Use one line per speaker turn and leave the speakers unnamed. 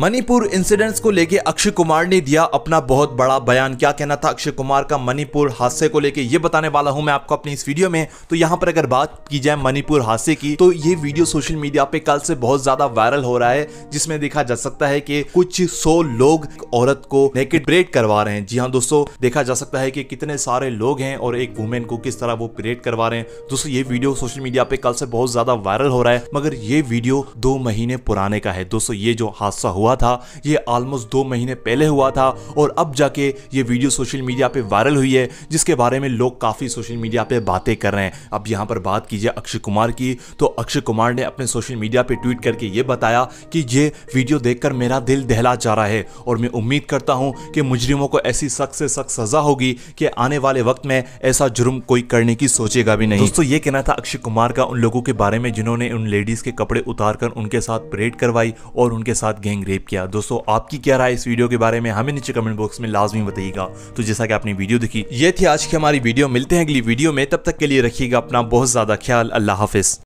Manipur incidents को लेके अक्षय कुमार ने दिया अपना बहुत बड़ा बयान क्या कहना था अक्षय कुमार का मणिपुर हादसे को लेके ये बताने वाला हूं मैं आपको अपनी इस वीडियो में तो यहाँ पर अगर बात की जाए मणिपुर हादसे की तो ये वीडियो सोशल मीडिया पे कल से बहुत ज्यादा वायरल हो रहा है जिसमें देखा जा सकता है की कुछ सौ लोग औरत को नेकेट परेड करवा रहे हैं जी हाँ दोस्तों देखा जा सकता है कि कितने सारे लोग हैं और एक वुमेन को किस तरह वो परेड करवा रहे हैं दोस्तों ये वीडियो सोशल मीडिया पे कल से बहुत ज्यादा वायरल हो रहा है मगर ये वीडियो दो महीने पुराने का है दोस्तों ये जो हादसा हुआ था ये ऑलमोस्ट दो महीने पहले हुआ था और अब जाके ये वीडियो सोशल मीडिया पे वायरल हुई है जिसके बारे में लोग काफ़ी सोशल मीडिया पे बातें कर रहे हैं अब यहाँ पर बात कीजिए अक्षय कुमार की तो अक्षय कुमार ने अपने सोशल मीडिया पर ट्वीट करके ये बताया कि ये वीडियो देखकर मेरा दिल दहला जा रहा है और मैं उम्मीद करता हूँ कि मुजरिमों को ऐसी सख्त से सख्त सज़ा होगी कि आने वाले वक्त में ऐसा जुर्म कोई करने की सोचेगा भी नहीं दोस्तों ये कहना था अक्षय कुमार का उन लोगों के बारे में जिन्होंने उन लेडीज़ के कपड़े उतार उनके साथ परेड करवाई और उनके साथ गैंग रेप किया दोस्तों आपकी क्या राय इस वीडियो के बारे में हमें नीचे कमेंट बॉक्स में लाजमी बताइएगा तो जैसा कि आपने वीडियो देखी ये थी आज की हमारी वीडियो मिलते हैं अगली वीडियो में तब तक के लिए रखिएगा अपना बहुत ज़्यादा ख्याल अल्लाह हाफिज़